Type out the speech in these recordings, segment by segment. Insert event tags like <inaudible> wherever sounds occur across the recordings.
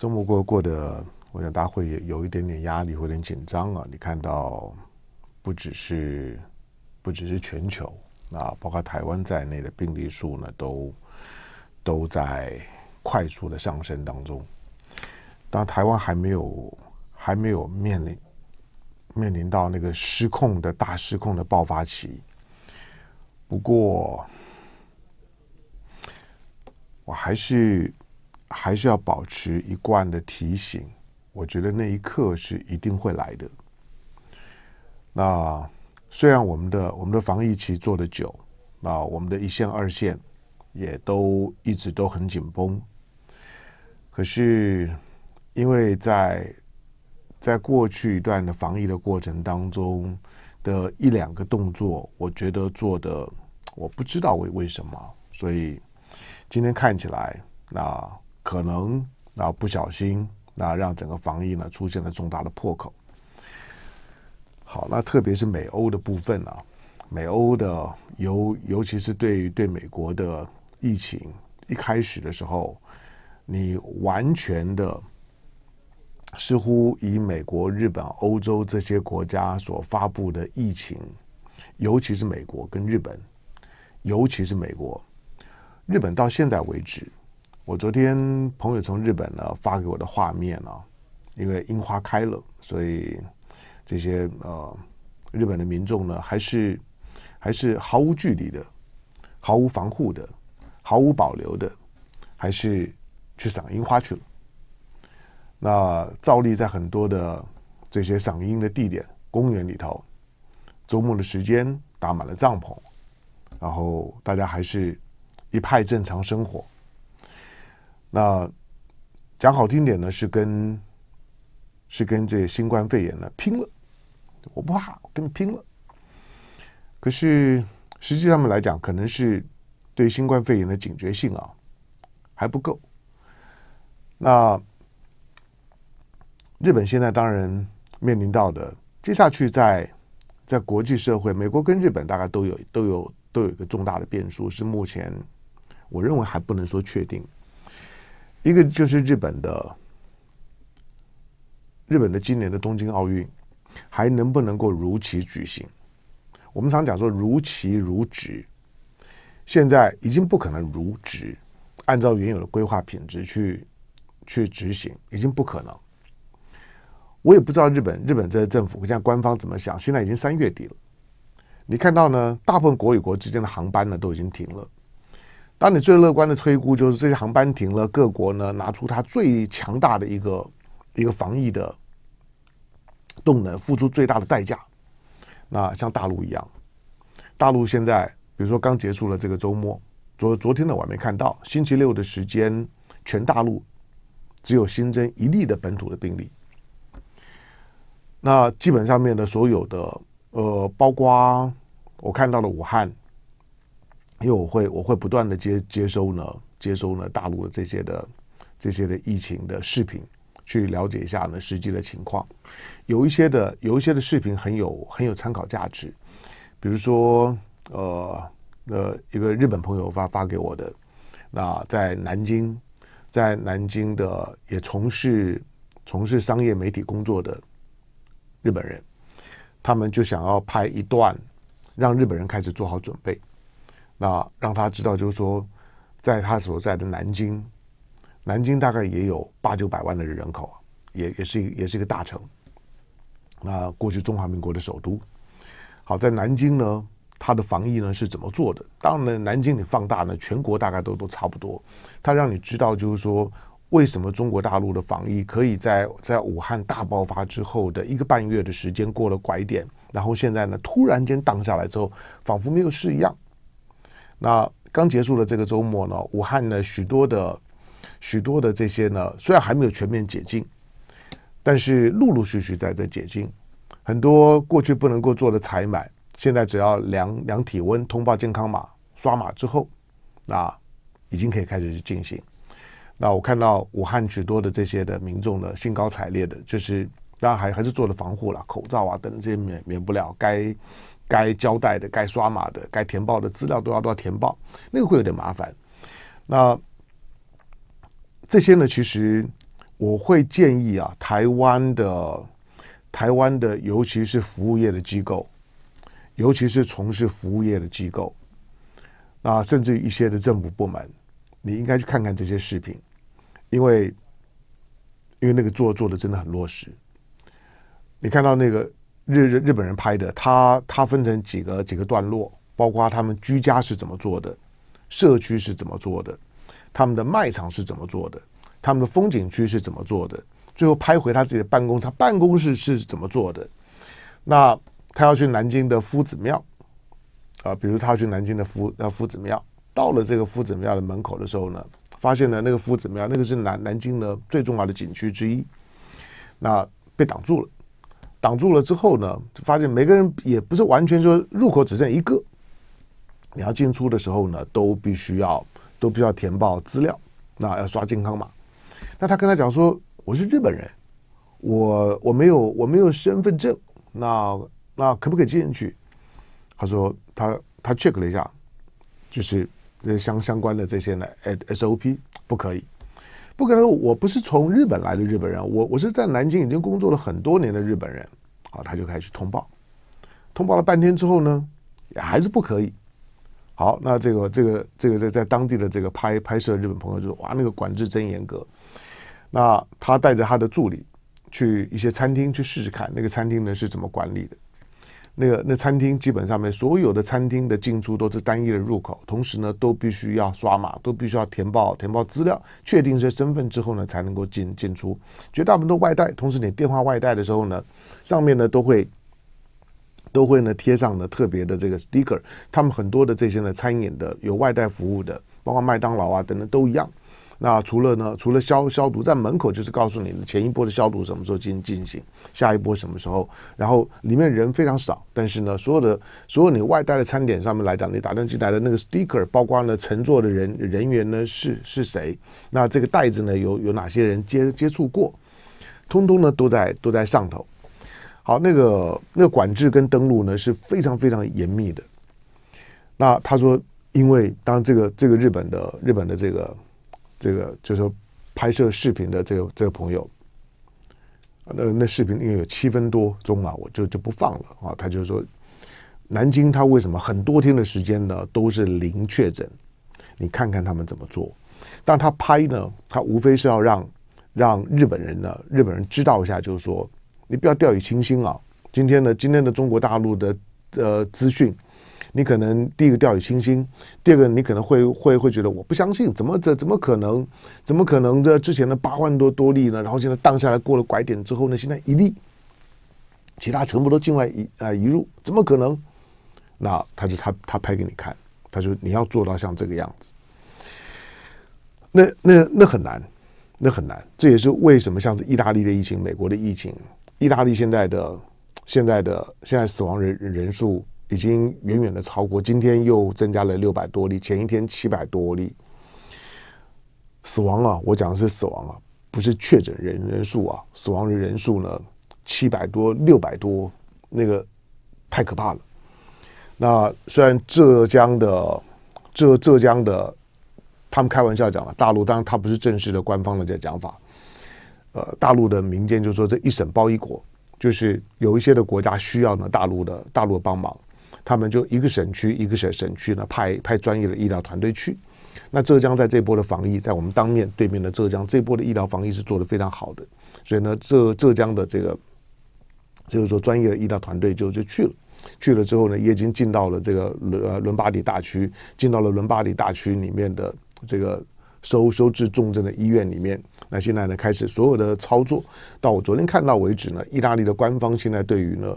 周末过过的，我想大家会有一点点压力，会有点紧张啊。你看到，不只是不只是全球啊，包括台湾在内的病例数呢，都都在快速的上升当中。然台湾还没有还没有面临面临到那个失控的大失控的爆发期。不过，我还是。还是要保持一贯的提醒，我觉得那一刻是一定会来的。那虽然我们的我们的防疫期做的久那我们的一线二线也都一直都很紧绷，可是因为在在过去一段的防疫的过程当中的一两个动作，我觉得做的我不知道为为什么，所以今天看起来那。可能啊，不小心那让整个防疫呢出现了重大的破口。好，那特别是美欧的部分啊，美欧的尤尤其是对对美国的疫情，一开始的时候，你完全的似乎以美国、日本、欧洲这些国家所发布的疫情，尤其是美国跟日本，尤其是美国、日本到现在为止。我昨天朋友从日本呢发给我的画面呢，因为樱花开了，所以这些呃日本的民众呢，还是还是毫无距离的、毫无防护的、毫无保留的，还是去赏樱花去了。那照例在很多的这些赏樱的地点公园里头，周末的时间打满了帐篷，然后大家还是一派正常生活。那讲好听点呢，是跟是跟这新冠肺炎呢拼了，我不怕，我跟你拼了。可是实际上面来讲，可能是对新冠肺炎的警觉性啊还不够。那日本现在当然面临到的，接下去在在国际社会，美国跟日本大概都有都有都有一个重大的变数，是目前我认为还不能说确定。一个就是日本的，日本的今年的东京奥运还能不能够如期举行？我们常讲说如期如职，现在已经不可能如职，按照原有的规划品质去去执行，已经不可能。我也不知道日本日本这些政府现在官方怎么想。现在已经三月底了，你看到呢？大部分国与国之间的航班呢都已经停了。当你最乐观的推估，就是这些航班停了，各国呢拿出它最强大的一个一个防疫的动能，付出最大的代价。那像大陆一样，大陆现在，比如说刚结束了这个周末，昨昨天的我还没看到，星期六的时间，全大陆只有新增一例的本土的病例。那基本上面的所有，的呃，包括我看到了武汉。因为我会我会不断的接接收呢接收呢大陆的这些的这些的疫情的视频，去了解一下呢实际的情况，有一些的有一些的视频很有很有参考价值，比如说呃呃一个日本朋友发发给我的，那在南京在南京的也从事从事商业媒体工作的日本人，他们就想要拍一段让日本人开始做好准备。那让他知道，就是说，在他所在的南京，南京大概也有八九百万的人口，也也是也是一个大城。那过去中华民国的首都，好在南京呢，它的防疫呢是怎么做的？当然，南京你放大呢，全国大概都都差不多。他让你知道，就是说，为什么中国大陆的防疫可以在在武汉大爆发之后的一个半月的时间过了拐点，然后现在呢突然间荡下来之后，仿佛没有事一样。那刚结束的这个周末呢，武汉呢许多的许多的这些呢，虽然还没有全面解禁，但是陆陆续续在在解禁，很多过去不能够做的采买，现在只要量量体温、通报健康码、刷码之后，那已经可以开始去进行。那我看到武汉许多的这些的民众呢，兴高采烈的，就是当然还还是做了防护了，口罩啊等这些免免不了该。该交代的、该刷码的、该填报的资料都要都要填报，那个会有点麻烦。那这些呢，其实我会建议啊，台湾的、台湾的，尤其是服务业的机构，尤其是从事服务业的机构，啊，甚至于一些的政府部门，你应该去看看这些视频，因为因为那个做做的真的很落实，你看到那个。日日本人拍的，他他分成几个几个段落，包括他们居家是怎么做的，社区是怎么做的，他们的卖场是怎么做的，他们的风景区是怎么做的，最后拍回他自己的办公，他办公室是怎么做的？那他要去南京的夫子庙啊，比如他要去南京的夫呃夫子庙，到了这个夫子庙的门口的时候呢，发现了那个夫子庙，那个是南南京的最重要的景区之一，那被挡住了。挡住了之后呢，发现每个人也不是完全说入口只剩一个，你要进出的时候呢，都必须要都必须要填报资料，那要刷健康码。那他跟他讲说：“我是日本人，我我没有我没有身份证，那那可不可以进去？”他说：“他他 check 了一下，就是相相关的这些呢，SOP 不可以。”不可能！我不是从日本来的日本人，我我是在南京已经工作了很多年的日本人。好，他就开始通报，通报了半天之后呢，也还是不可以。好，那这个这个这个在在当地的这个拍拍摄日本朋友就说：“哇，那个管制真严格。”那他带着他的助理去一些餐厅去试试看，那个餐厅呢是怎么管理的。那个那餐厅基本上面所有的餐厅的进出都是单一的入口，同时呢都必须要刷码，都必须要填报填报资料，确定些身份之后呢才能够进进出。绝大部分都外带，同时你电话外带的时候呢，上面呢都会都会呢贴上呢特别的这个 sticker。他们很多的这些呢餐饮的有外带服务的，包括麦当劳啊等等都一样。那除了呢？除了消消毒，在门口就是告诉你前一波的消毒什么时候进行，进行下一波什么时候。然后里面人非常少，但是呢，所有的所有你外带的餐点上面来讲，你打灯机台的那个 sticker，包括呢乘坐的人人员呢是是谁？那这个袋子呢有有哪些人接接触过？通通呢都在都在上头。好，那个那个管制跟登录呢是非常非常严密的。那他说，因为当这个这个日本的日本的这个。这个就是拍摄视频的这个这个朋友，那那视频因为有七分多钟啊，我就就不放了啊。他就是说，南京他为什么很多天的时间呢都是零确诊？你看看他们怎么做？但他拍呢，他无非是要让让日本人呢，日本人知道一下，就是说你不要掉以轻心啊。今天呢，今天的中国大陆的呃资讯。你可能第一个掉以轻心，第二个你可能会会会觉得我不相信，怎么怎怎么可能？怎么可能这之前的八万多多例呢？然后现在荡下来，过了拐点之后呢？现在一例，其他全部都境外移啊移入，怎么可能？那他就他他拍给你看，他说你要做到像这个样子，那那那很难，那很难。这也是为什么像是意大利的疫情、美国的疫情，意大利现在的现在的现在死亡人人数。已经远远的超过，今天又增加了六百多例，前一天七百多例。死亡啊，我讲的是死亡啊，不是确诊人人数啊。死亡人人数呢，七百多、六百多，那个太可怕了。那虽然浙江的浙浙江的，他们开玩笑讲了，大陆当然他不是正式的官方的这讲法，呃，大陆的民间就说这一省包一国，就是有一些的国家需要呢大陆的大陆帮忙。他们就一个省区，一个省省区呢，派派专业的医疗团队去。那浙江在这波的防疫，在我们当面对面的浙江，这波的医疗防疫是做的非常好的。所以呢，浙浙江的这个就是说专业的医疗团队就就去了，去了之后呢，也已经进到了这个伦伦巴底大区，进到了伦巴底大区里面的这个收收治重症的医院里面。那现在呢，开始所有的操作到我昨天看到为止呢，意大利的官方现在对于呢。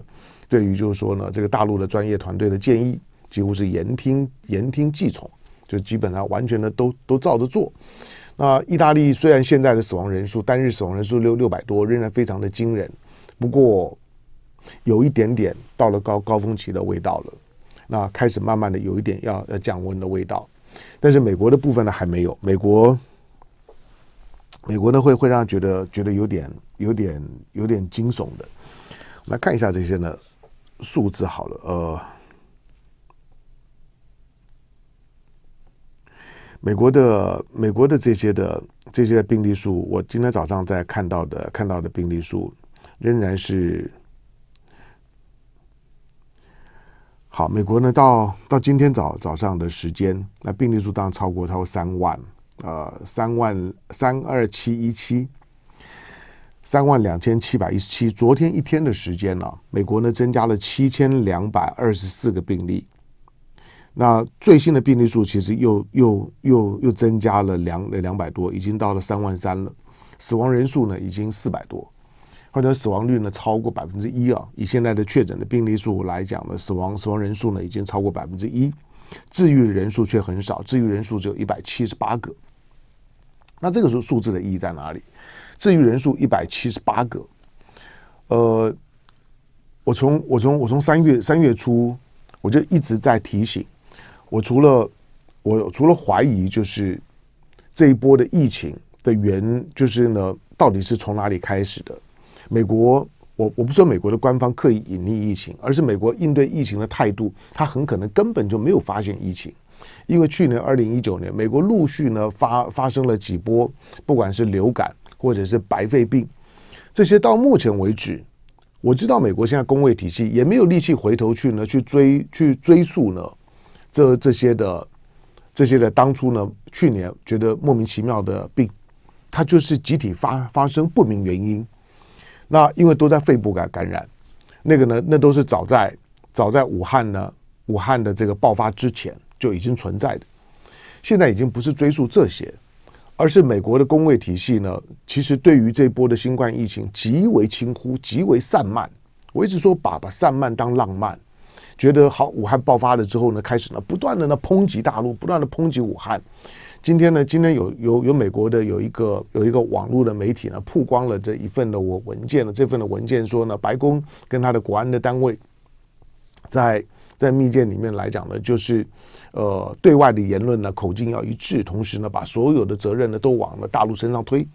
对于就是说呢，这个大陆的专业团队的建议，几乎是言听言听计从，就基本上完全的都都照着做。那意大利虽然现在的死亡人数单日死亡人数六六百多，仍然非常的惊人。不过有一点点到了高高峰期的味道了，那开始慢慢的有一点要要降温的味道。但是美国的部分呢还没有，美国美国呢会会让觉得觉得有点有点有点惊悚的。我们看一下这些呢。数字好了，呃，美国的美国的这些的这些病例数，我今天早上在看到的看到的病例数仍然是好。美国呢，到到今天早早上的时间，那病例数当然超过超过三万，呃，三万三二七一七。三万两千七百一十七，昨天一天的时间呢，美国呢增加了七千两百二十四个病例，那最新的病例数其实又又又又增加了两两百多，已经到了三万三了。死亡人数呢已经四百多，患者死亡率呢超过百分之一啊！以现在的确诊的病例数来讲呢，死亡死亡人数呢已经超过百分之一，治愈人数却很少，治愈人数只有一百七十八个。那这个时候数字的意义在哪里？治愈人数一百七十八个，呃，我从我从我从三月三月初，我就一直在提醒我，除了我除了怀疑，就是这一波的疫情的源，就是呢，到底是从哪里开始的？美国，我我不说美国的官方刻意隐匿疫情，而是美国应对疫情的态度，他很可能根本就没有发现疫情，因为去年二零一九年，美国陆续呢发发生了几波，不管是流感。或者是白肺病，这些到目前为止，我知道美国现在工位体系也没有力气回头去呢，去追去追溯呢，这这些的这些的当初呢，去年觉得莫名其妙的病，它就是集体发发生不明原因，那因为都在肺部感感染，那个呢，那都是早在早在武汉呢，武汉的这个爆发之前就已经存在的，现在已经不是追溯这些。而是美国的工位体系呢，其实对于这波的新冠疫情极为轻忽、极为散漫。我一直说，把把散漫当浪漫，觉得好。武汉爆发了之后呢，开始呢不断的呢抨击大陆，不断的抨击武汉。今天呢，今天有有有美国的有一个有一个网络的媒体呢曝光了这一份的我文件呢，这份的文件说呢，白宫跟他的国安的单位在。在密件里面来讲呢，就是，呃，对外的言论呢口径要一致，同时呢，把所有的责任呢都往了大陆身上推。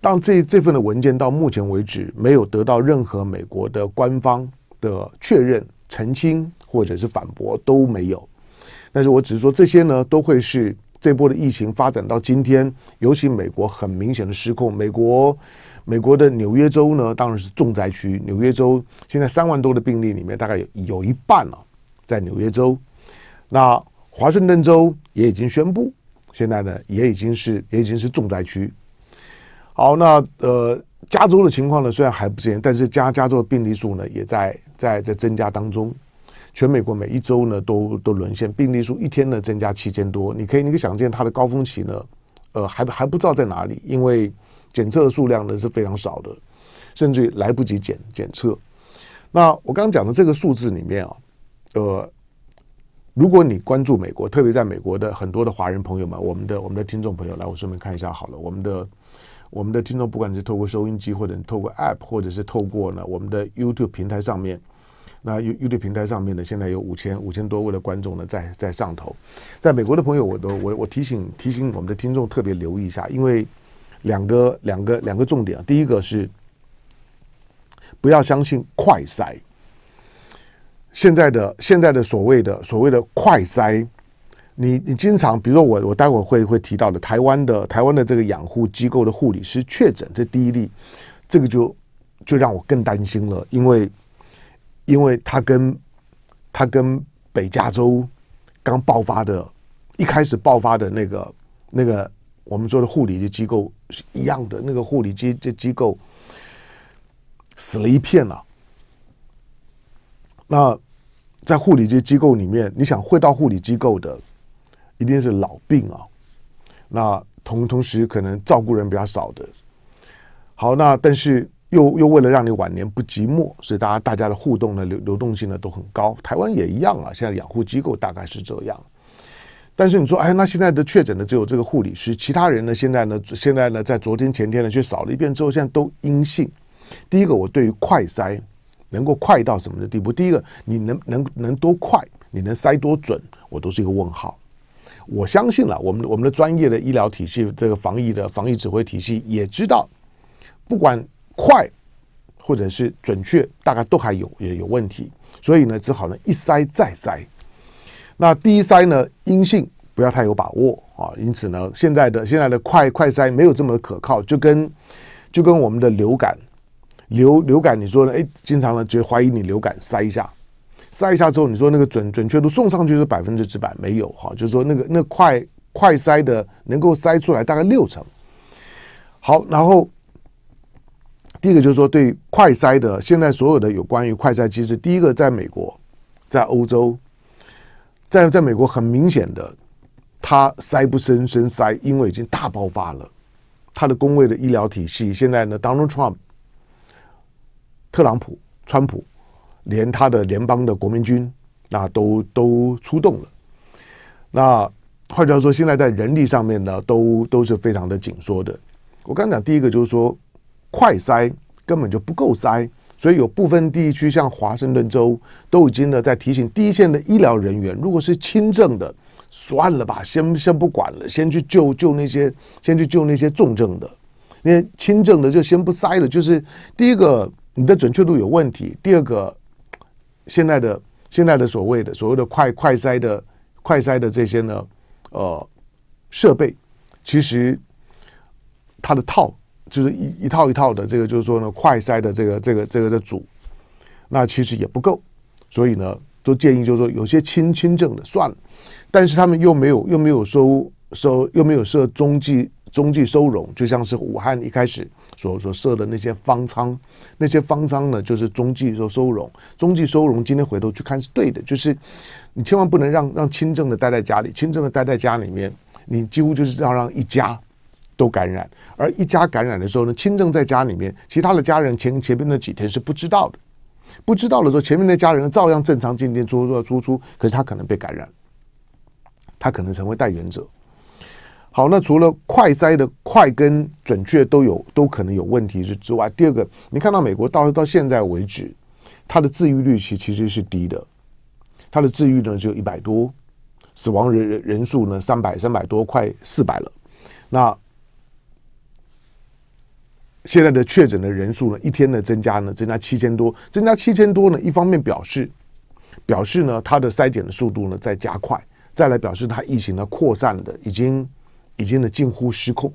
当这这份的文件到目前为止没有得到任何美国的官方的确认、澄清或者是反驳都没有。但是我只是说，这些呢都会是这波的疫情发展到今天，尤其美国很明显的失控，美国。美国的纽约州呢，当然是重灾区。纽约州现在三万多的病例里面，大概有有一半啊，在纽约州。那华盛顿州也已经宣布，现在呢也已经是也已经是重灾区。好，那呃，加州的情况呢，虽然还不知，但是加加州的病例数呢，也在在在增加当中。全美国每一周呢，都都沦陷，病例数一天呢增加七千多。你可以，你可以想见，它的高峰期呢，呃，还还不知道在哪里，因为。检测的数量呢是非常少的，甚至于来不及检检测。那我刚刚讲的这个数字里面啊，呃，如果你关注美国，特别在美国的很多的华人朋友们，我们的我们的听众朋友，来我顺便看一下好了。我们的我们的听众，不管是透过收音机，或者你透过 App，或者是透过呢我们的 YouTube 平台上面，那 YouTube 平台上面呢，现在有五千五千多位的观众呢在在上头。在美国的朋友，我都我我提醒提醒我们的听众特别留意一下，因为。两个两个两个重点啊！第一个是不要相信快筛。现在的现在的所谓的所谓的快筛，你你经常比如说我我待会会会提到的台湾的台湾的这个养护机构的护理师确诊这第一例，这个就就让我更担心了，因为因为他跟他跟北加州刚爆发的一开始爆发的那个那个。我们做的护理的机构是一样的，那个护理机这机构死了一片了。那在护理机机构里面，你想会到护理机构的，一定是老病啊。那同同时可能照顾人比较少的，好那但是又又为了让你晚年不寂寞，所以大家大家的互动呢流流动性呢都很高。台湾也一样啊，现在养护机构大概是这样。但是你说，哎，那现在的确诊的只有这个护理师，其他人呢？现在呢？现在呢？在昨天前天呢，去扫了一遍之后，现在都阴性。第一个，我对于快筛能够快到什么的地步？第一个，你能能能多快？你能筛多准？我都是一个问号。我相信了，我们我们的专业的医疗体系，这个防疫的防疫指挥体系也知道，不管快或者是准确，大概都还有也有问题，所以呢，只好呢一筛再筛。那一筛呢？阴性不要太有把握啊！因此呢，现在的现在的快快筛没有这么可靠，就跟就跟我们的流感流流感，你说呢？哎，经常呢就怀疑你流感筛一下，筛一下之后，你说那个准准确度送上去是百分之百没有哈？就是说那个那快快筛的能够筛出来大概六成。好，然后第一个就是说对快筛的，现在所有的有关于快筛机制，第一个在美国，在欧洲。在在美国很明显的，他塞不深，深塞，因为已经大爆发了。他的工位的医疗体系现在呢，当中 p 特朗普、川普，连他的联邦的国民军，那都都出动了。那换句话说，现在在人力上面呢，都都是非常的紧缩的。我刚刚讲第一个就是说，快塞根本就不够塞。所以有部分地区，像华盛顿州，都已经呢在提醒第一线的医疗人员，如果是轻症的，算了吧，先先不管了，先去救救那些，<laughs> 先去救那些重症的。那轻症的就先不塞了。就是第一个，你的准确度有问题；第二个，现在的现在的所谓的所谓的快快塞的快塞的这些呢，呃，设备其实它的套。就是一一套一套的，这个就是说呢，快筛的这个这个这个的组，那其实也不够，所以呢，都建议就是说，有些轻轻症的算了，但是他们又没有又没有收收又没有设中继中继收容，就像是武汉一开始所所设的那些方舱，那些方舱呢就是中继收收容，中继收容今天回头去看是对的，就是你千万不能让让轻症的待在家里，轻症的待在家里面，你几乎就是要让一家。都感染，而一家感染的时候呢，轻症在家里面，其他的家人前前面那几天是不知道的，不知道的时候，前面那家人照样正常进进出出出，可是他可能被感染，他可能成为带源者。好，那除了快筛的快跟准确都有都可能有问题是之外，第二个你看到美国到到现在为止，它的治愈率其其实是低的，它的治愈呢只有一百多，死亡人人数呢三百三百多，快四百了，那。现在的确诊的人数呢，一天的增加呢，增加七千多，增加七千多呢，一方面表示，表示呢，它的筛检的速度呢在加快，再来表示它疫情的扩散的已经已经的近乎失控。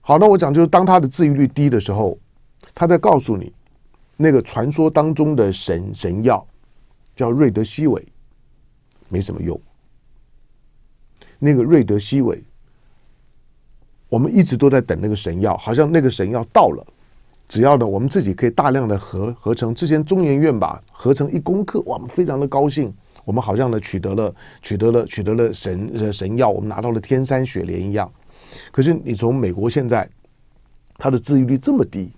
好，那我讲就是当它的治愈率低的时候，它在告诉你那个传说当中的神神药叫瑞德西韦，没什么用。那个瑞德西韦。我们一直都在等那个神药，好像那个神药到了，只要呢，我们自己可以大量的合合成。之前中研院吧合成一公克，我们非常的高兴，我们好像呢取得了取得了取得了神神药，我们拿到了天山雪莲一样。可是你从美国现在，它的治愈率这么低，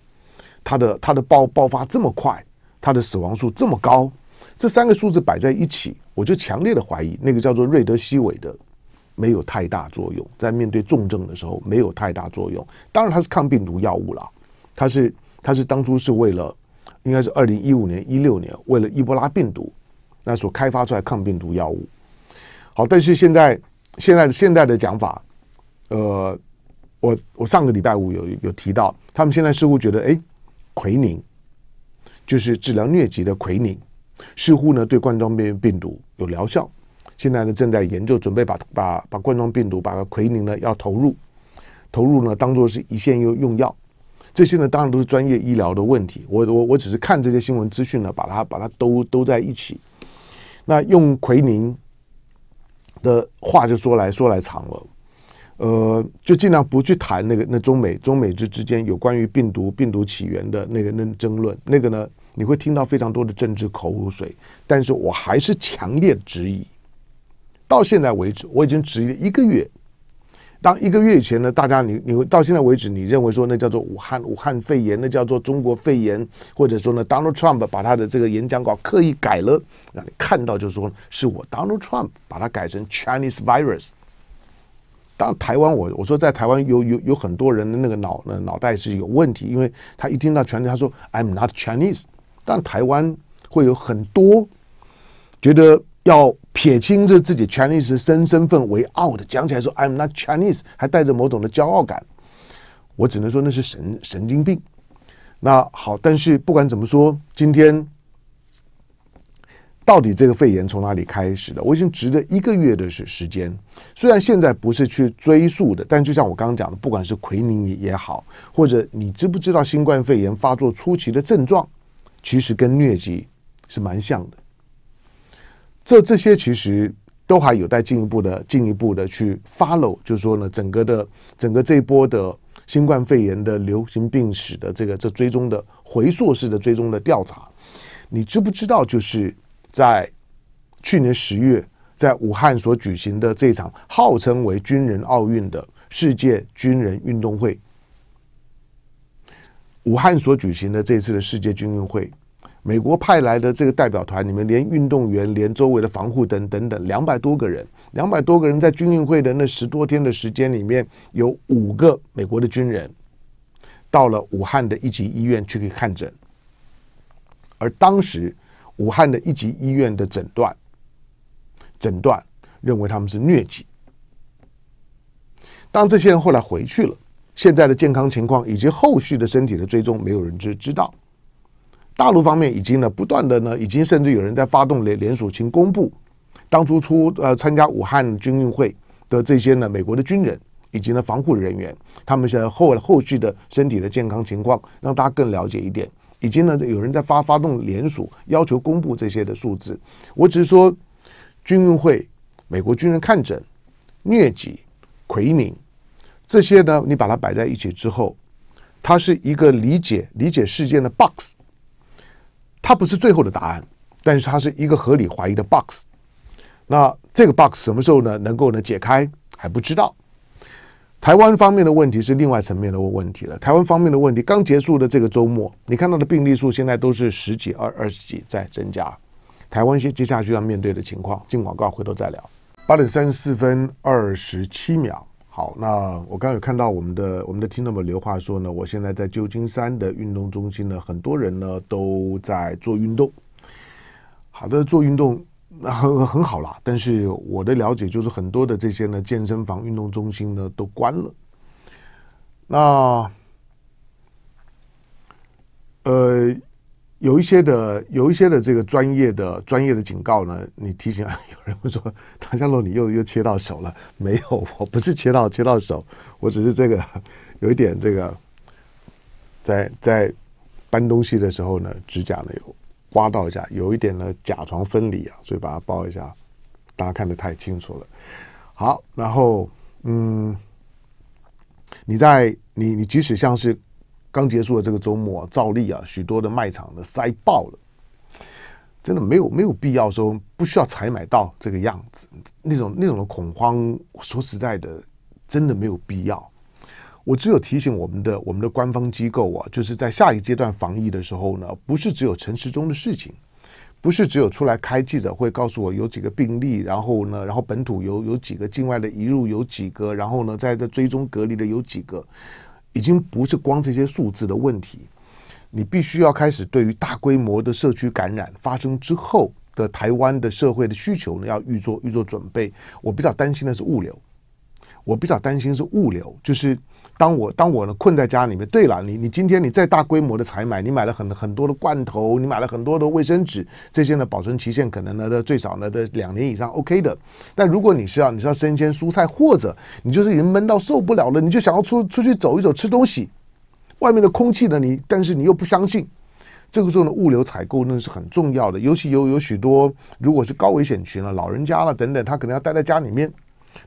它的它的爆爆发这么快，它的死亡数这么高，这三个数字摆在一起，我就强烈的怀疑那个叫做瑞德西韦的。没有太大作用，在面对重症的时候没有太大作用。当然，它是抗病毒药物了，它是它是当初是为了应该是二零一五年一六年为了伊波拉病毒那所开发出来抗病毒药物。好，但是现在现在现在的讲法，呃，我我上个礼拜五有有提到，他们现在似乎觉得，哎，奎宁就是治疗疟疾的奎宁，似乎呢对冠状病病毒有疗效。现在呢，正在研究，准备把把把冠状病毒，把奎宁呢要投入，投入呢当做是一线用用药。这些呢，当然都是专业医疗的问题。我我我只是看这些新闻资讯呢，把它把它都都在一起。那用奎宁的话就说来说来长了，呃，就尽量不去谈那个那中美中美之之间有关于病毒病毒起源的那个那争论，那个呢你会听到非常多的政治口水，但是我还是强烈质疑。到现在为止，我已经只一个月。当一个月以前呢，大家你你到现在为止，你认为说那叫做武汉武汉肺炎，那叫做中国肺炎，或者说呢，Donald Trump 把他的这个演讲稿刻意改了，让你看到就说是我 Donald Trump 把它改成 Chinese virus。当台湾我我说在台湾有有有很多人的那个脑呢脑袋是有问题，因为他一听到全他说 I'm not Chinese，但台湾会有很多觉得要。撇清这自己 Chinese 身身份为傲的，讲起来说 I'm not Chinese，还带着某种的骄傲感，我只能说那是神神经病。那好，但是不管怎么说，今天到底这个肺炎从哪里开始的？我已经值了一个月的时时间，虽然现在不是去追溯的，但就像我刚刚讲的，不管是奎宁也好，或者你知不知道新冠肺炎发作初期的症状，其实跟疟疾是蛮像的。这这些其实都还有待进一步的、进一步的去 follow，就是说呢，整个的、整个这一波的新冠肺炎的流行病史的这个这追踪的回溯式的追踪的调查，你知不知道？就是在去年十月，在武汉所举行的这场号称为军人奥运的世界军人运动会，武汉所举行的这次的世界军运会。美国派来的这个代表团，你们连运动员，连周围的防护等等等，两百多个人，两百多个人在军运会的那十多天的时间里面，有五个美国的军人到了武汉的一级医院去给看诊，而当时武汉的一级医院的诊断诊断认为他们是疟疾。当这些人后来回去了，现在的健康情况以及后续的身体的追踪，没有人知知道。大陆方面已经呢，不断的呢，已经甚至有人在发动连连锁，请公布当初出呃参加武汉军运会的这些呢美国的军人以及呢防护人员，他们现在后后续的身体的健康情况，让大家更了解一点。以及呢，有人在发发动连锁要求公布这些的数字。我只是说，军运会美国军人看诊疟疾奎宁这些呢，你把它摆在一起之后，它是一个理解理解事件的 box。它不是最后的答案，但是它是一个合理怀疑的 box。那这个 box 什么时候呢能够呢解开还不知道。台湾方面的问题是另外层面的问题了。台湾方面的问题刚结束的这个周末，你看到的病例数现在都是十几、二二十几在增加。台湾接接下去要面对的情况，进广告，回头再聊。八点三十四分二十七秒。好，那我刚有看到我们的我们的听众们留话说呢，我现在在旧金山的运动中心呢，很多人呢都在做运动。好的，做运动很很好啦，但是我的了解就是很多的这些呢，健身房运动中心呢都关了。那，呃。有一些的，有一些的这个专业的专业的警告呢，你提醒啊，<laughs> 有人会说唐家诺，你又又切到手了？没有，我不是切到切到手，<laughs> 我只是这个 <laughs> 有一点这个，在在搬东西的时候呢，指甲呢有刮到一下，有一点呢甲床分离啊，所以把它包一下。大家看得太清楚了。好，然后嗯，你在你你即使像是。刚结束的这个周末，照例啊，许多的卖场的塞爆了，真的没有没有必要说不需要采买到这个样子，那种那种的恐慌，说实在的，真的没有必要。我只有提醒我们的我们的官方机构啊，就是在下一阶段防疫的时候呢，不是只有城市中的事情，不是只有出来开记者会告诉我有几个病例，然后呢，然后本土有有几个境外的一入有几个，然后呢，在这追踪隔离的有几个。已经不是光这些数字的问题，你必须要开始对于大规模的社区感染发生之后的台湾的社会的需求呢，要预做预做准备。我比较担心的是物流，我比较担心是物流，就是。当我当我呢困在家里面，对了，你你今天你再大规模的采买，你买了很很多的罐头，你买了很多的卫生纸，这些呢保存期限可能呢的最少呢的两年以上，OK 的。但如果你是要你需要生鲜蔬菜，或者你就是已经闷到受不了了，你就想要出出去走一走，吃东西，外面的空气呢你，但是你又不相信，这个时候呢物流采购呢是很重要的，尤其有有许多如果是高危险群了、老人家了等等，他可能要待在家里面，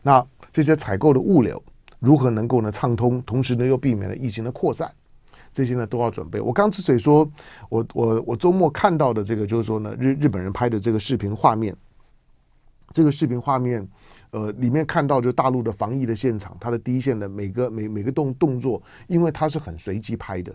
那这些采购的物流。如何能够呢畅通？同时呢又避免了疫情的扩散，这些呢都要准备。我刚之所以说，我我我周末看到的这个，就是说呢日日本人拍的这个视频画面，这个视频画面，呃里面看到就大陆的防疫的现场，它的第一线的每个每每个动动作，因为它是很随机拍的，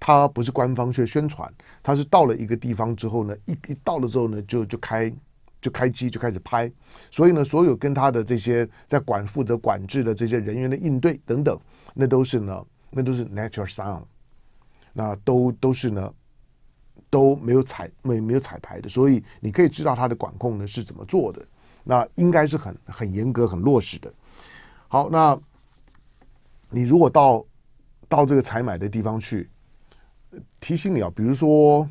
它不是官方去宣传，它是到了一个地方之后呢一一到了之后呢就就开。就开机就开始拍，所以呢，所有跟他的这些在管负责管制的这些人员的应对等等，那都是呢，那都是 natural sound，那都都是呢，都没有彩没没有彩排的，所以你可以知道他的管控呢是怎么做的，那应该是很很严格很落实的。好，那你如果到到这个采买的地方去，提醒你啊，比如说，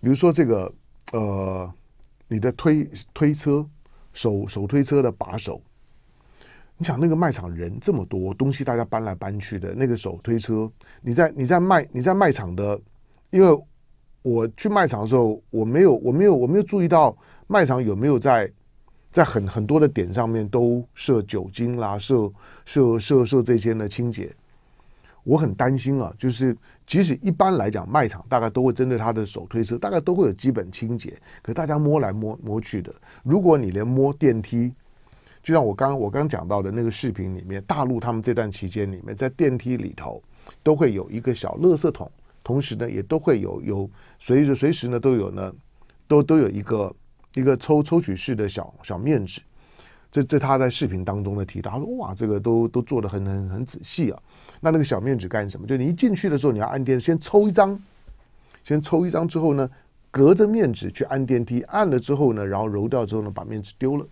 比如说这个。呃，你的推推车手手推车的把手，你想那个卖场人这么多，东西大家搬来搬去的，那个手推车，你在你在卖你在卖场的，因为我去卖场的时候，我没有我没有我没有注意到卖场有没有在在很很多的点上面都设酒精啦，设设设设这些的清洁。我很担心啊，就是即使一般来讲，卖场大概都会针对他的手推车，大概都会有基本清洁。可大家摸来摸摸去的，如果你连摸电梯，就像我刚我刚讲到的那个视频里面，大陆他们这段期间里面，在电梯里头都会有一个小垃圾桶，同时呢也都会有有随着随时呢都有呢，都都有一个一个抽抽取式的小小面纸。这这他在视频当中呢提到，他说哇，这个都都做的很很很仔细啊。那那个小面纸干什么？就你一进去的时候，你要按电先抽一张，先抽一张之后呢，隔着面纸去按电梯，按了之后呢，然后揉掉之后呢，把面纸丢了。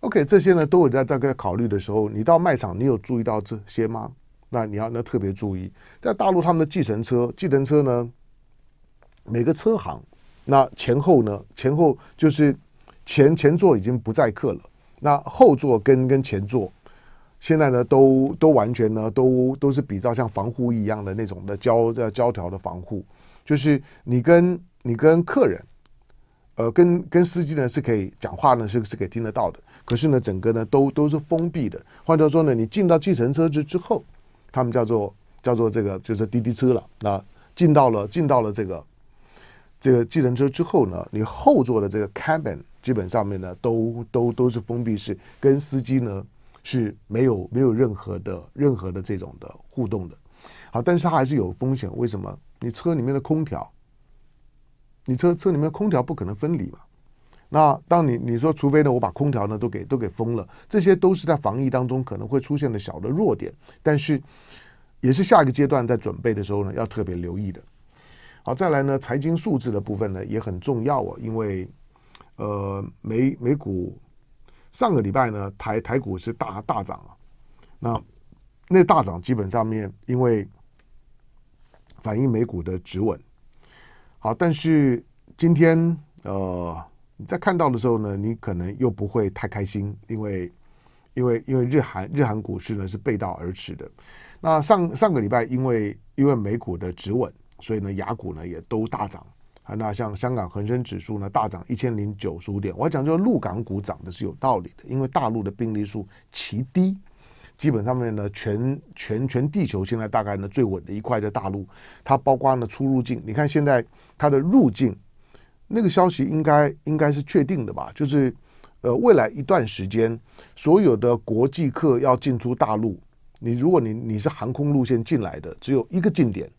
OK，这些呢都有在大概考虑的时候，你到卖场，你有注意到这些吗？那你要那特别注意，在大陆他们的计程车，计程车呢，每个车行，那前后呢，前后就是前前座已经不载客了。那后座跟跟前座，现在呢都都完全呢都都是比较像防护一样的那种的胶胶条的防护，就是你跟你跟客人，呃跟跟司机呢是可以讲话呢是是可以听得到的，可是呢整个呢都都是封闭的。换句话说呢，你进到计程车之之后，他们叫做叫做这个就是滴滴车了。那进到了进到了这个这个计程车之后呢，你后座的这个 cabin。基本上面呢，都都都是封闭式，跟司机呢是没有没有任何的、任何的这种的互动的。好，但是它还是有风险。为什么？你车里面的空调，你车车里面空调不可能分离嘛？那当你你说，除非呢，我把空调呢都给都给封了，这些都是在防疫当中可能会出现的小的弱点，但是也是下一个阶段在准备的时候呢，要特别留意的。好，再来呢，财经数字的部分呢也很重要啊，因为。呃，美美股上个礼拜呢，台台股是大大涨啊。那那大涨基本上面，因为反映美股的止稳。好，但是今天呃，你在看到的时候呢，你可能又不会太开心，因为因为因为日韩日韩股市呢是背道而驰的。那上上个礼拜，因为因为美股的止稳，所以呢，雅股呢也都大涨。啊，那像香港恒生指数呢大涨一千零九十五点，我讲就陆港股涨的是有道理的，因为大陆的病例数极低，基本上面呢全全全地球现在大概呢最稳的一块在大陆，它包括呢出入境，你看现在它的入境那个消息应该应该是确定的吧？就是呃未来一段时间所有的国际客要进出大陆，你如果你你是航空路线进来的，只有一个进点。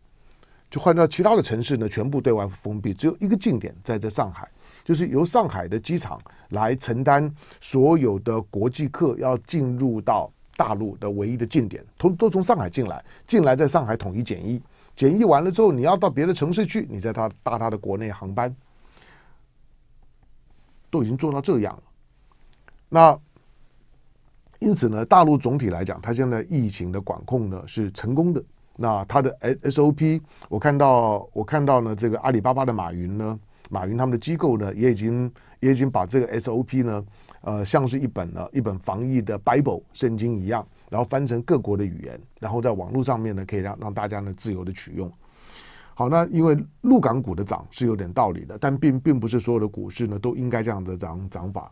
就换到其他的城市呢，全部对外封闭，只有一个近点，在这上海，就是由上海的机场来承担所有的国际客要进入到大陆的唯一的近点，都都从上海进来，进来在上海统一检疫，检疫完了之后，你要到别的城市去，你在他搭他的国内航班都已经做到这样了。那因此呢，大陆总体来讲，它现在疫情的管控呢是成功的。那它的 S S O P，我看到我看到呢，这个阿里巴巴的马云呢，马云他们的机构呢，也已经也已经把这个 S O P 呢，呃，像是一本呢，一本防疫的 Bible 圣经一样，然后翻成各国的语言，然后在网络上面呢，可以让让大家呢自由的取用。好，那因为陆港股的涨是有点道理的，但并并不是所有的股市呢都应该这样的涨涨法。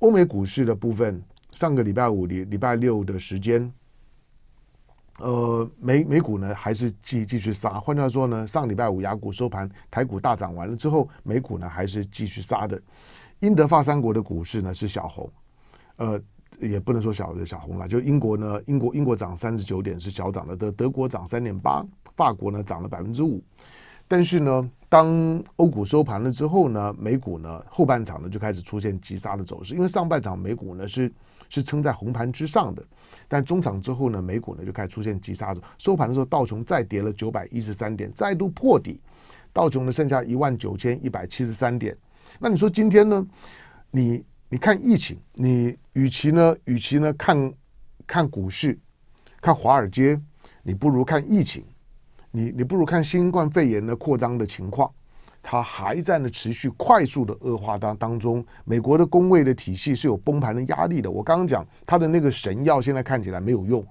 欧美股市的部分，上个礼拜五、礼礼拜六的时间。呃，美美股呢还是继继续杀，换句话说呢，上礼拜五雅股收盘，台股大涨完了之后，美股呢还是继续杀的。英德法三国的股市呢是小红，呃，也不能说小小红了，就英国呢，英国英国涨三十九点是小涨的，德德国涨三点八，法国呢涨了百分之五，但是呢，当欧股收盘了之后呢，美股呢后半场呢就开始出现急杀的走势，因为上半场美股呢是。是撑在红盘之上的，但中场之后呢，美股呢就开始出现急车，收盘的时候道琼再跌了九百一十三点，再度破底，道琼呢剩下一万九千一百七十三点。那你说今天呢？你你看疫情，你与其呢，与其呢看看股市，看华尔街，你不如看疫情，你你不如看新冠肺炎的扩张的情况。它还在那持续快速的恶化当当中，美国的工位的体系是有崩盘的压力的。我刚刚讲它的那个神药，现在看起来没有用。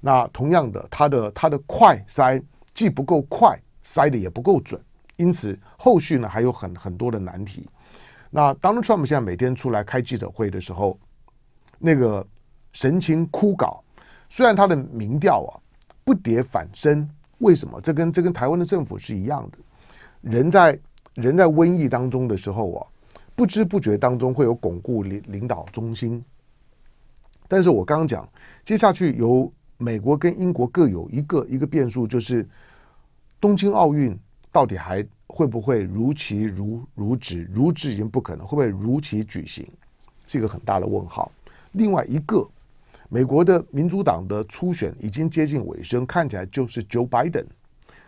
那同样的，它的它的快塞既不够快，塞的也不够准，因此后续呢还有很很多的难题。那 Donald Trump 现在每天出来开记者会的时候，那个神情枯槁，虽然他的民调啊不跌反升，为什么？这跟这跟台湾的政府是一样的。人在人在瘟疫当中的时候啊，不知不觉当中会有巩固领领导中心。但是我刚刚讲，接下去由美国跟英国各有一个一个变数，就是东京奥运到底还会不会如期如如止如止已经不可能，会不会如期举行是一个很大的问号。另外一个，美国的民主党的初选已经接近尾声，看起来就是 Joe Biden，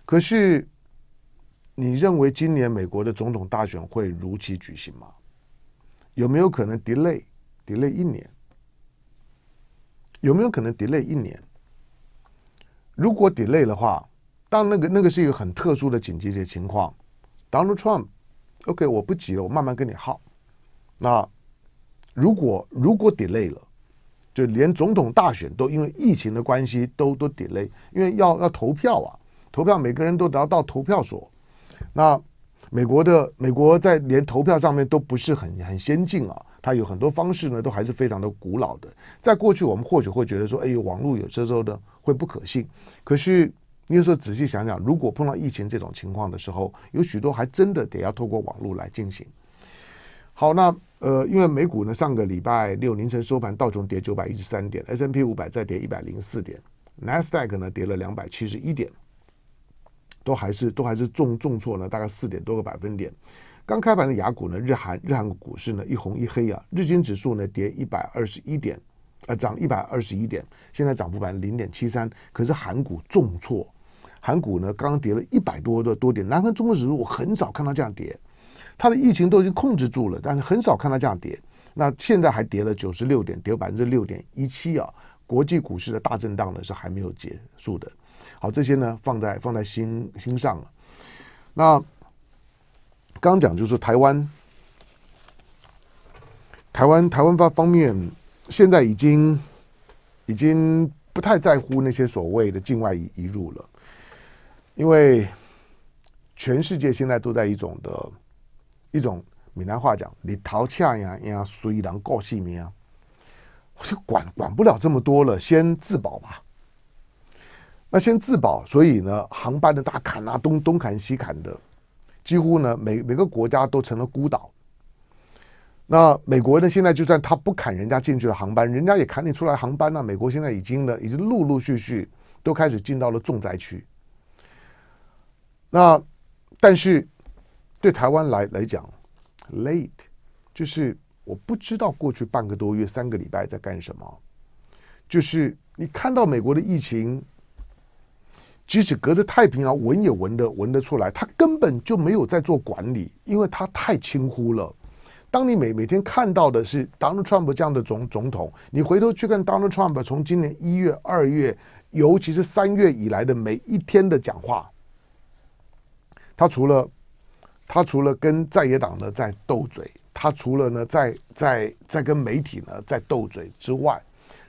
可是。你认为今年美国的总统大选会如期举行吗？有没有可能 delay delay 一年？有没有可能 delay 一年？如果 delay 的话，当那个那个是一个很特殊的紧急的情况。Donald Trump，OK，我不急了，我慢慢跟你耗。那如果如果 delay 了，就连总统大选都因为疫情的关系都都 delay，因为要要投票啊，投票每个人都得到投票所。那美国的美国在连投票上面都不是很很先进啊，它有很多方式呢，都还是非常的古老的。在过去，我们或许会觉得说，哎网络有这候呢会不可信。可是你有时候仔细想想，如果碰到疫情这种情况的时候，有许多还真的得要透过网络来进行。好，那呃，因为美股呢，上个礼拜六凌晨收盘，道琼跌九百一十三点，S n P 五百再跌一百零四点，Nasdaq 呢跌了两百七十一点。都还是都还是重重挫呢，大概四点多个百分点。刚开盘的雅股呢，日韩日韩股市呢一红一黑啊。日经指数呢跌一百二十一点，呃涨一百二十一点，现在涨幅百分之零点七三。可是韩股重挫，韩股呢刚刚跌了一百多的多点。南韩综合指数我很少看到这样跌，它的疫情都已经控制住了，但是很少看到这样跌。那现在还跌了九十六点，跌百分之六点一七啊。国际股市的大震荡呢是还没有结束的。好，这些呢，放在放在心心上了。那刚讲就是台湾，台湾台湾方方面，现在已经已经不太在乎那些所谓的境外移入了，因为全世界现在都在一种的，一种闽南话讲，你逃恰呀呀，谁人过性命啊？我就管管不了这么多了，先自保吧。那先自保，所以呢，航班的大砍啊，东东砍西砍的，几乎呢，每每个国家都成了孤岛。那美国呢，现在就算他不砍人家进去的航班，人家也砍你出来航班呢。美国现在已经呢，已经陆陆续续都开始进到了重灾区。那但是对台湾来来讲，late 就是我不知道过去半个多月、三个礼拜在干什么。就是你看到美国的疫情。即使隔着太平洋闻也闻得闻得出来，他根本就没有在做管理，因为他太轻忽了。当你每每天看到的是 Donald Trump 这样的总总统，你回头去看 Donald Trump 从今年一月、二月，尤其是三月以来的每一天的讲话，他除了他除了跟在野党呢在斗嘴，他除了呢在在在跟媒体呢在斗嘴之外，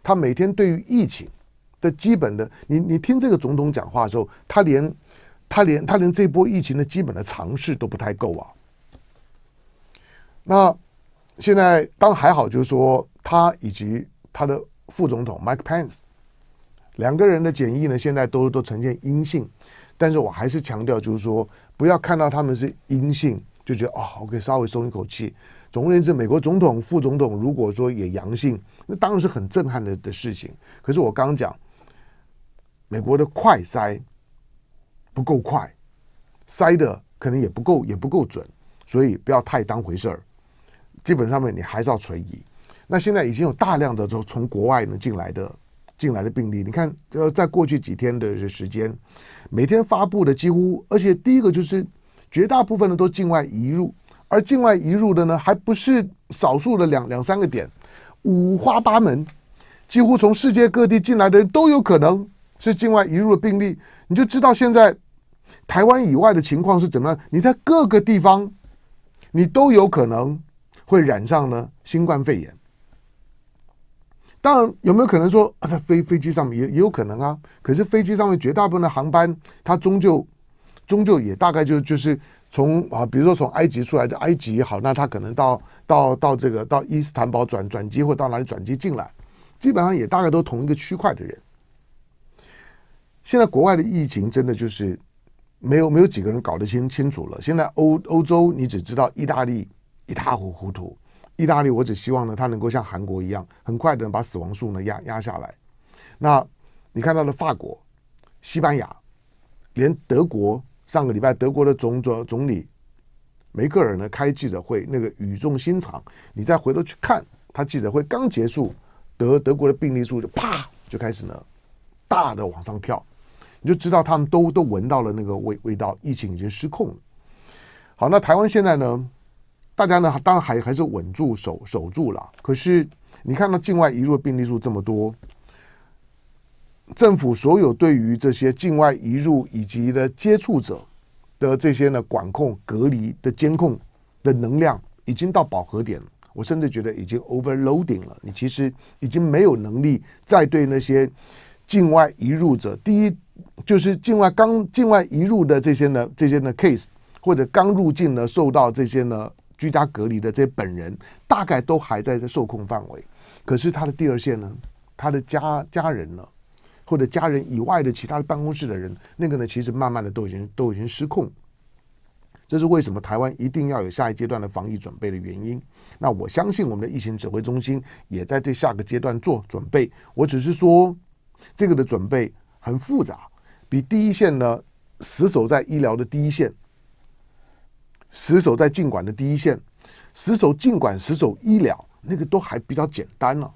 他每天对于疫情。的基本的，你你听这个总统讲话的时候，他连他连他连这波疫情的基本的常识都不太够啊。那现在当还好，就是说他以及他的副总统 Mike Pence 两个人的检疫呢，现在都都呈现阴性。但是我还是强调，就是说不要看到他们是阴性就觉得啊可以稍微松一口气。总而言之，美国总统、副总统如果说也阳性，那当然是很震撼的的事情。可是我刚讲。美国的快筛不够快，筛的可能也不够，也不够准，所以不要太当回事儿。基本上面你还是要存疑。那现在已经有大量的从从国外呢进来的进来的病例，你看呃，在过去几天的时间，每天发布的几乎，而且第一个就是绝大部分的都境外移入，而境外移入的呢，还不是少数的两两三个点，五花八门，几乎从世界各地进来的人都有可能。是境外移入的病例，你就知道现在台湾以外的情况是怎么样。你在各个地方，你都有可能会染上呢新冠肺炎。当然，有没有可能说啊，在飞飞机上面也也有可能啊？可是飞机上面绝大部分的航班，它终究终究也大概就就是从啊，比如说从埃及出来的埃及也好，那他可能到到到这个到伊斯坦堡转转机，或到哪里转机进来，基本上也大概都同一个区块的人。现在国外的疫情真的就是没有没有几个人搞得清清楚了。现在欧欧洲，你只知道意大利一塌糊涂，意大利我只希望呢，它能够像韩国一样，很快的把死亡数呢压压下来。那你看到了法国、西班牙，连德国上个礼拜德国的总总总理梅克尔呢开记者会，那个语重心长。你再回头去看，他记者会刚结束，德德国的病例数就啪就开始呢大的往上跳。就知道他们都都闻到了那个味味道，疫情已经失控了。好，那台湾现在呢？大家呢？当然还还是稳住守守住了。可是你看到境外移入病例数这么多，政府所有对于这些境外移入以及的接触者的这些呢管控、隔离的监控的能量，已经到饱和点了。我甚至觉得已经 over l o a d i n g 了。你其实已经没有能力再对那些境外移入者第一。就是境外刚境外移入的这些呢，这些呢 case，或者刚入境呢受到这些呢居家隔离的这些本人，大概都还在受控范围。可是他的第二线呢，他的家家人呢，或者家人以外的其他的办公室的人，那个呢其实慢慢的都已经都已经失控。这是为什么台湾一定要有下一阶段的防疫准备的原因。那我相信我们的疫情指挥中心也在对下个阶段做准备。我只是说这个的准备。很复杂，比第一线呢，死守在医疗的第一线，死守在尽管的第一线，死守尽管，死守医疗，那个都还比较简单了。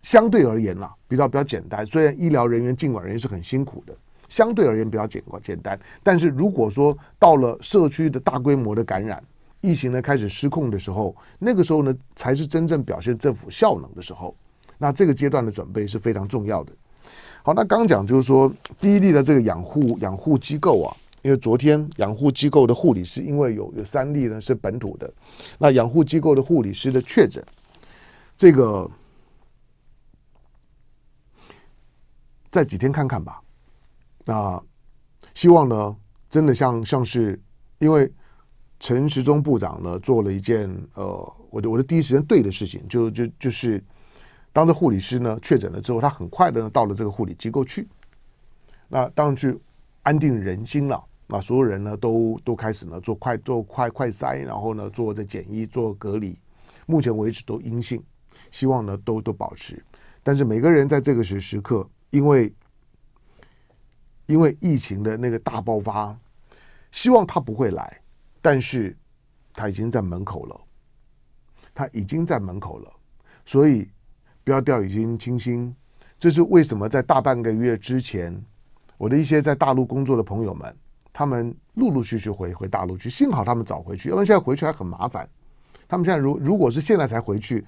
相对而言啦，比较比较简单。虽然医疗人员、尽管人员是很辛苦的，相对而言比较简简单。但是如果说到了社区的大规模的感染，疫情呢开始失控的时候，那个时候呢才是真正表现政府效能的时候。那这个阶段的准备是非常重要的。好，那刚讲就是说，第一例的这个养护养护机构啊，因为昨天养护机构的护理师，因为有有三例呢是本土的，那养护机构的护理师的确诊，这个再几天看看吧。那希望呢，真的像像是因为陈时中部长呢做了一件呃，我的我的第一时间对的事情，就就就是。当这护理师呢确诊了之后，他很快的到了这个护理机构去。那当然去安定人心了那所有人呢都都开始呢做快做快快筛，然后呢做这检疫、做隔离。目前为止都阴性，希望呢都都保持。但是每个人在这个时时刻，因为因为疫情的那个大爆发，希望他不会来，但是他已经在门口了，他已经在门口了，所以。不要掉以轻心，这是为什么？在大半个月之前，我的一些在大陆工作的朋友们，他们陆陆续续回回大陆去。幸好他们早回去，要不然现在回去还很麻烦。他们现在如如果是现在才回去，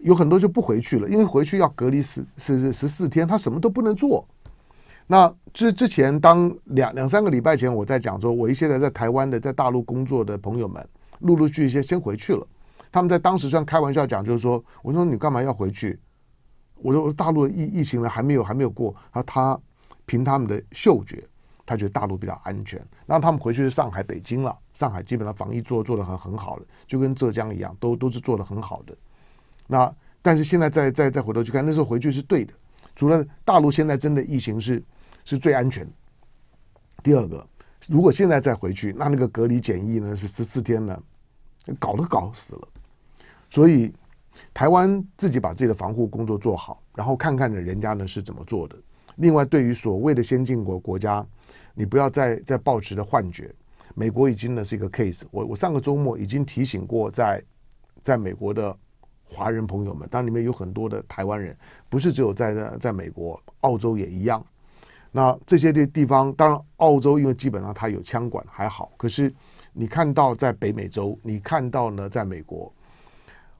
有很多就不回去了，因为回去要隔离十十十十四天，他什么都不能做。那之之前当两两三个礼拜前，我在讲说，我一些在在台湾的、在大陆工作的朋友们，陆陆续续先回去了。他们在当时算开玩笑讲，就是说，我说你干嘛要回去？我说大陆疫疫情呢还没有还没有过，然后他凭他们的嗅觉，他觉得大陆比较安全，然后他们回去是上海、北京了。上海基本上防疫做做的很很好的，就跟浙江一样，都都是做的很好的。那但是现在再再再回头去看，那时候回去是对的，除了大陆现在真的疫情是是最安全。第二个，如果现在再回去，那那个隔离检疫呢是十四天呢，搞都搞死了。所以，台湾自己把自己的防护工作做好，然后看看呢，人家呢是怎么做的。另外，对于所谓的先进国国家，你不要再再抱持的幻觉。美国已经呢是一个 case，我我上个周末已经提醒过在在美国的华人朋友们，当里面有很多的台湾人，不是只有在在在美国，澳洲也一样。那这些地地方，当然澳洲因为基本上它有枪管还好，可是你看到在北美洲，你看到呢在美国。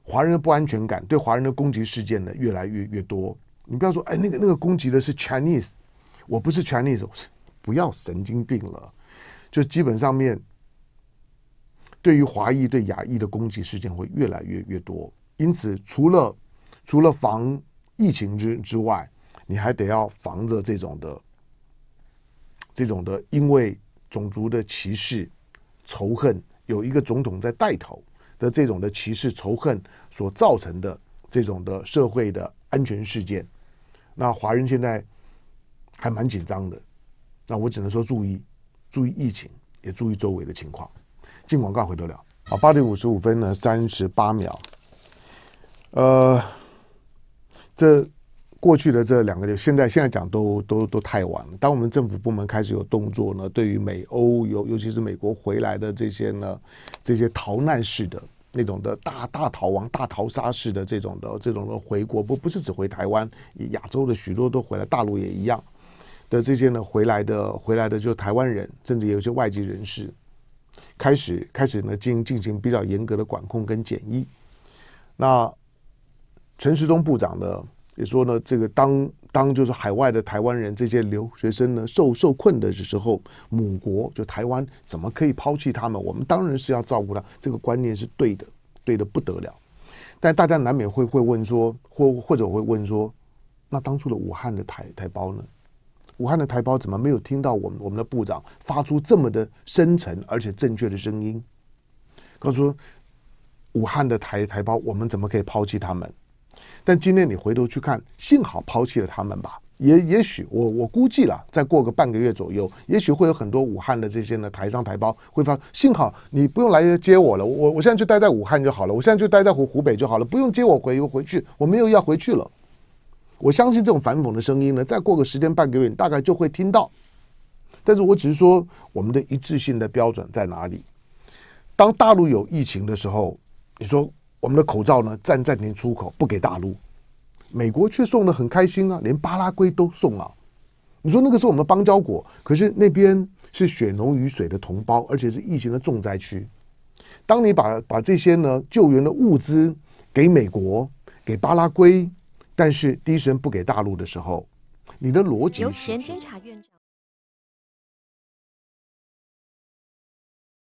华人的不安全感，对华人的攻击事件呢，越来越越多。你不要说，哎，那个那个攻击的是 Chinese，我不是 Chinese，不要神经病了。就基本上面，对于华裔、对亚裔的攻击事件会越来越越多。因此，除了除了防疫情之之外，你还得要防着这种的，这种的，因为种族的歧视、仇恨，有一个总统在带头。的这种的歧视仇恨所造成的这种的社会的安全事件，那华人现在还蛮紧张的，那我只能说注意注意疫情，也注意周围的情况，进广告回得了啊，八点五十五分呢，三十八秒，呃，这。过去的这两个月，现在现在讲都都都太晚了。当我们政府部门开始有动作呢，对于美欧，尤尤其是美国回来的这些呢，这些逃难式的那种的大大逃亡、大逃杀式的这种的这种的回国，不不是只回台湾，亚洲的许多都回来，大陆也一样的这些呢回来的回来的就台湾人，甚至有些外籍人士，开始开始呢进进行比较严格的管控跟检疫。那陈时中部长的。也说呢，这个当当就是海外的台湾人这些留学生呢，受受困的时候，母国就台湾怎么可以抛弃他们？我们当然是要照顾他，这个观念是对的，对的不得了。但大家难免会会问说，或或者会问说，那当初的武汉的台台胞呢？武汉的台胞怎么没有听到我们我们的部长发出这么的深沉而且正确的声音？他说，武汉的台台胞，我们怎么可以抛弃他们？但今天你回头去看，幸好抛弃了他们吧？也也许我我估计了，再过个半个月左右，也许会有很多武汉的这些呢台商台胞会发，幸好你不用来接我了，我我现在就待在武汉就好了，我现在就待在湖湖北就好了，不用接我回回去，我没有要回去了。我相信这种反讽的声音呢，再过个十天半个月，你大概就会听到。但是我只是说，我们的一致性的标准在哪里？当大陆有疫情的时候，你说。我们的口罩呢，暂暂停出口，不给大陆。美国却送的很开心啊，连巴拉圭都送了。你说那个是我们的邦交国，可是那边是血浓于水的同胞，而且是疫情的重灾区。当你把把这些呢救援的物资给美国、给巴拉圭，但是第一时间不给大陆的时候，你的逻辑由前监察院长。